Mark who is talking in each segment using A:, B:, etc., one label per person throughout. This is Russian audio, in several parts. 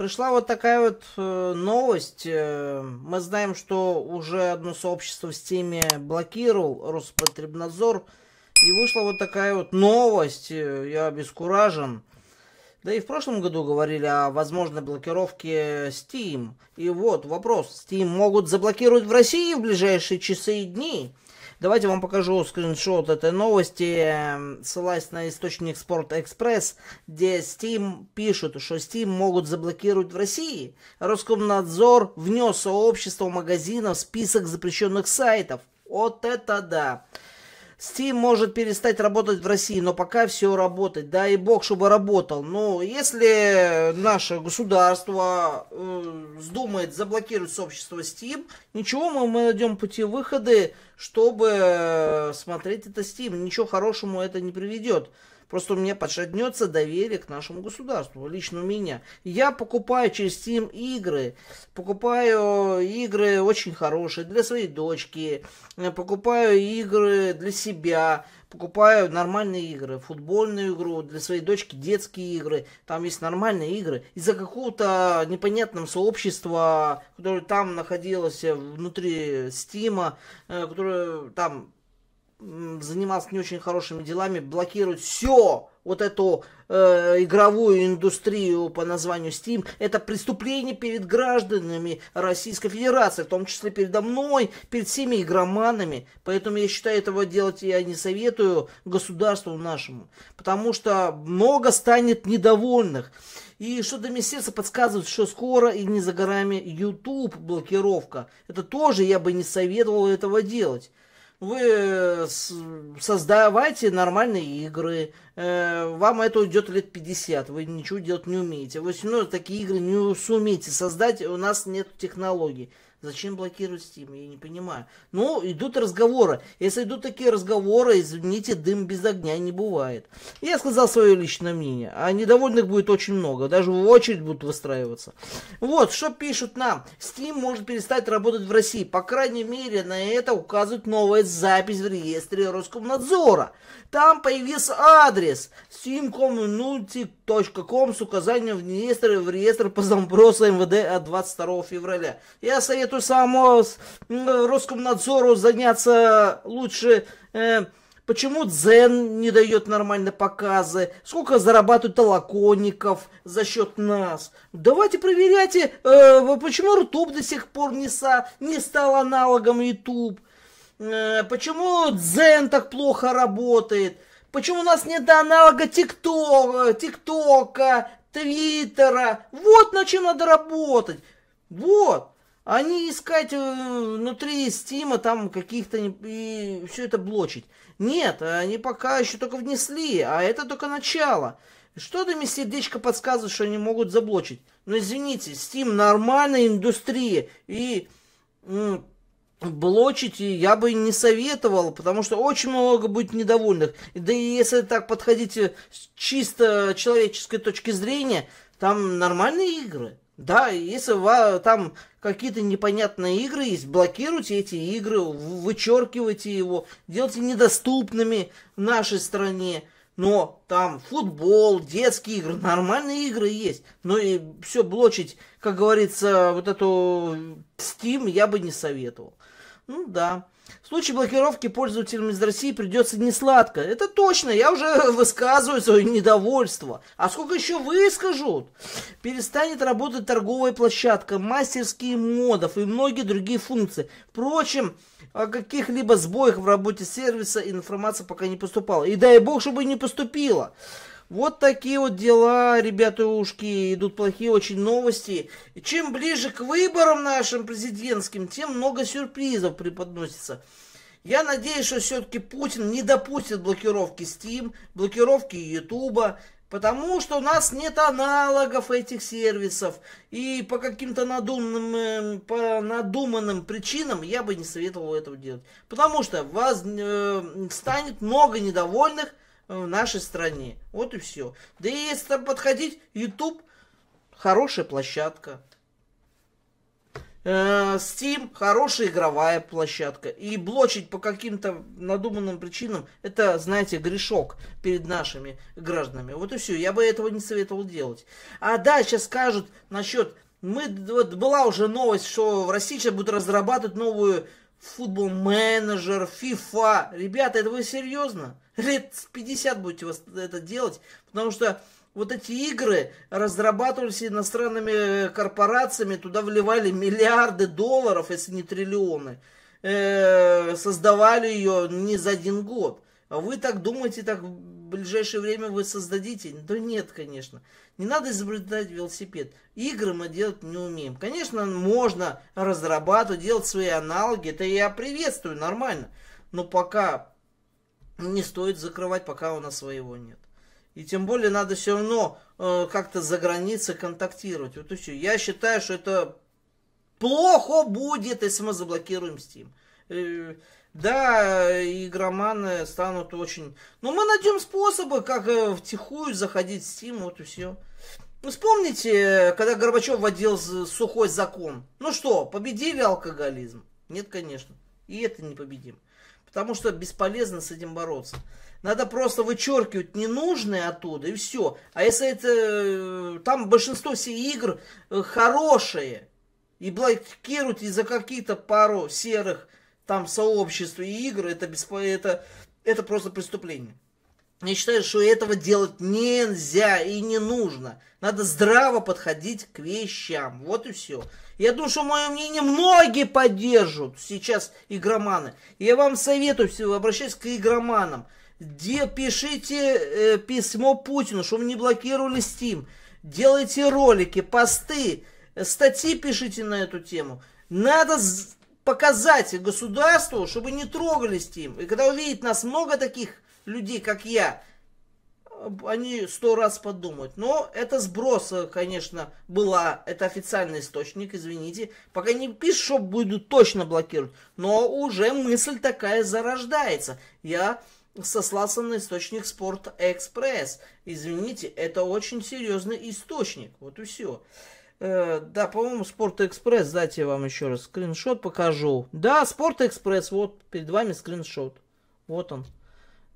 A: пришла вот такая вот э, новость. Э, мы знаем, что уже одно сообщество в Стиме блокировал Роспотребнадзор. И вышла вот такая вот новость. Э, я обескуражен. Да и в прошлом году говорили о возможной блокировке Steam. И вот вопрос. Steam могут заблокировать в России в ближайшие часы и дни. Давайте вам покажу скриншот этой новости, эм, ссылаясь на источник Sport Express, где Steam пишут, что Steam могут заблокировать в России. Роскомнадзор внес сообщество магазинов в список запрещенных сайтов. Вот это да! Steam может перестать работать в России, но пока все работает. Да и бог, чтобы работал. Но если наше государство э, вздумает заблокировать сообщество Steam, ничего, мы, мы найдем пути выхода чтобы э, смотреть это Steam. Ничего хорошему это не приведет. Просто у меня подшатнется доверие к нашему государству, лично у меня. Я покупаю через Steam игры, покупаю игры очень хорошие для своей дочки, э, покупаю игры для себя, покупаю нормальные игры, футбольную игру, для своей дочки детские игры, там есть нормальные игры. Из-за какого-то непонятного сообщества, которое там находилось внутри Стима, э, которое там заниматься не очень хорошими делами, блокировать все, вот эту э, игровую индустрию по названию Steam, это преступление перед гражданами Российской Федерации, в том числе передо мной, перед всеми игроманами. Поэтому я считаю, этого делать я не советую государству нашему, потому что много станет недовольных. И что-то мне сердце подсказывает, что скоро и не за горами YouTube блокировка. Это тоже я бы не советовал этого делать вы э, создавайте нормальные игры, э, вам это уйдет лет 50, вы ничего делать не умеете. Вы все равно такие игры не сумеете создать, у нас нет технологий. Зачем блокировать Steam? Я не понимаю. Ну идут разговоры. Если идут такие разговоры, извините, дым без огня не бывает. Я сказал свое личное мнение. А недовольных будет очень много. Даже в очередь будут выстраиваться. Вот, что пишут нам. Steam может перестать работать в России. По крайней мере, на это указывает новая запись в реестре Роскомнадзора. Там появился адрес steam.com ну, с указанием в реестр, в реестр по запросу МВД от 22 февраля. Я советую эту самую э, Роскомнадзору заняться лучше... Э, Почему Дзен не дает нормальные показы? Сколько зарабатывают толоконников за счет нас? Давайте проверяйте, э, почему Рутуб до сих пор не, со, не стал аналогом Ютуб? Э, почему Дзен так плохо работает? Почему у нас нет аналога ТикТока, э, ТикТока, Твиттера? Вот на чем надо работать. Вот. Они искать э, внутри Стима там каких-то и все это блочить. Нет, они пока еще только внесли, а это только начало. Что-то мне сердечко подсказывает, что они могут заблочить. Но ну, извините, Steam нормальная индустрия. И блочить я бы не советовал, потому что очень много будет недовольных. Да и если так подходить э, с чисто человеческой точки зрения, там нормальные игры. Да, если там какие-то непонятные игры есть, блокируйте эти игры, вычеркивайте его, делайте недоступными в нашей стране. Но там футбол, детские игры, нормальные игры есть. Но и все блочить, как говорится, вот эту Steam я бы не советовал. Ну да. В случае блокировки пользователям из России придется несладко. Это точно, я уже высказываю свое недовольство. А сколько еще выскажут? Перестанет работать торговая площадка, мастерские модов и многие другие функции. Впрочем, о каких-либо сбоях в работе сервиса информация пока не поступала. И дай бог, чтобы не поступила. Вот такие вот дела, ребятушки, идут плохие очень новости. И чем ближе к выборам нашим президентским, тем много сюрпризов преподносится. Я надеюсь, что все-таки Путин не допустит блокировки Steam, блокировки YouTube, потому что у нас нет аналогов этих сервисов. И по каким-то надуманным, эм, по надуманным причинам я бы не советовал этого делать. Потому что вас э, станет много недовольных, Э, в нашей стране. Вот и все. Да и если там подходить, YouTube хорошая площадка. Э, Steam хорошая игровая площадка. И блочить по каким-то надуманным причинам, это, знаете, грешок перед нашими гражданами. Вот и все. Я бы этого не советовал делать. А да, сейчас скажут насчет... Мы, вот была уже новость, что в России сейчас будут разрабатывать новую футбол-менеджер, FIFA. Ребята, это вы серьезно? Лет 50 будете вас это делать, потому что вот эти игры разрабатывались иностранными э, корпорациями, туда вливали миллиарды долларов, если не триллионы. Э, создавали ее не за один год а вы так думаете, так в ближайшее время вы создадите? Да нет, конечно. Не надо изобретать велосипед. Игры мы делать не умеем. Конечно, можно разрабатывать, делать свои аналоги. Это я приветствую, нормально. Но пока не стоит закрывать, пока у нас своего нет. И тем более надо все равно э, как-то за границей контактировать. Вот и все. Я считаю, что это плохо будет, если мы заблокируем Steam. Э, да, игроманы станут очень... Но ну, мы найдем способы, как э, втихую заходить в Steam, вот и все. Ну, вспомните, э, когда Горбачев вводил сухой закон. Ну что, победили алкоголизм? Нет, конечно. И это не победим. Потому что бесполезно с этим бороться. Надо просто вычеркивать ненужные оттуда и все. А если это... Э, там большинство всех игр хорошие. И блокируют из-за каких-то пару серых там сообщества и игры это, бесп... это, это просто преступление. Я считаю, что этого делать нельзя и не нужно. Надо здраво подходить к вещам. Вот и все. Я думаю, что мое мнение многие поддержат сейчас игроманы. Я вам советую все, обращаясь к игроманам. Де, пишите э, письмо Путину, чтобы не блокировали Steam. Делайте ролики, посты, э, статьи пишите на эту тему. Надо показать государству, чтобы не трогались им. И когда увидит нас много таких людей, как я, они сто раз подумают. Но это сброс, конечно, была, это официальный источник, извините. Пока не пишешь, что будут точно блокировать. Но уже мысль такая зарождается. Я сослался на источник Спорт Экспресс. Извините, это очень серьезный источник. Вот и все. Э, да, по-моему, Спортэкспресс, дайте я вам еще раз скриншот покажу. Да, Спортэкспресс, вот перед вами скриншот. Вот он.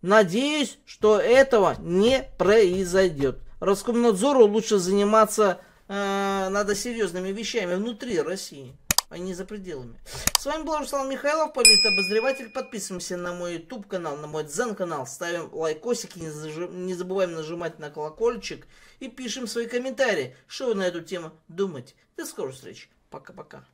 A: Надеюсь, что этого не произойдет. Роскомнадзору лучше заниматься э, надо серьезными вещами внутри России а не за пределами. С вами был Руслан Михайлов, политобозреватель. Подписываемся на мой YouTube канал, на мой Дзен канал, ставим лайкосики, не, зажи... не забываем нажимать на колокольчик и пишем свои комментарии, что вы на эту тему думаете. До скорых встреч. Пока-пока.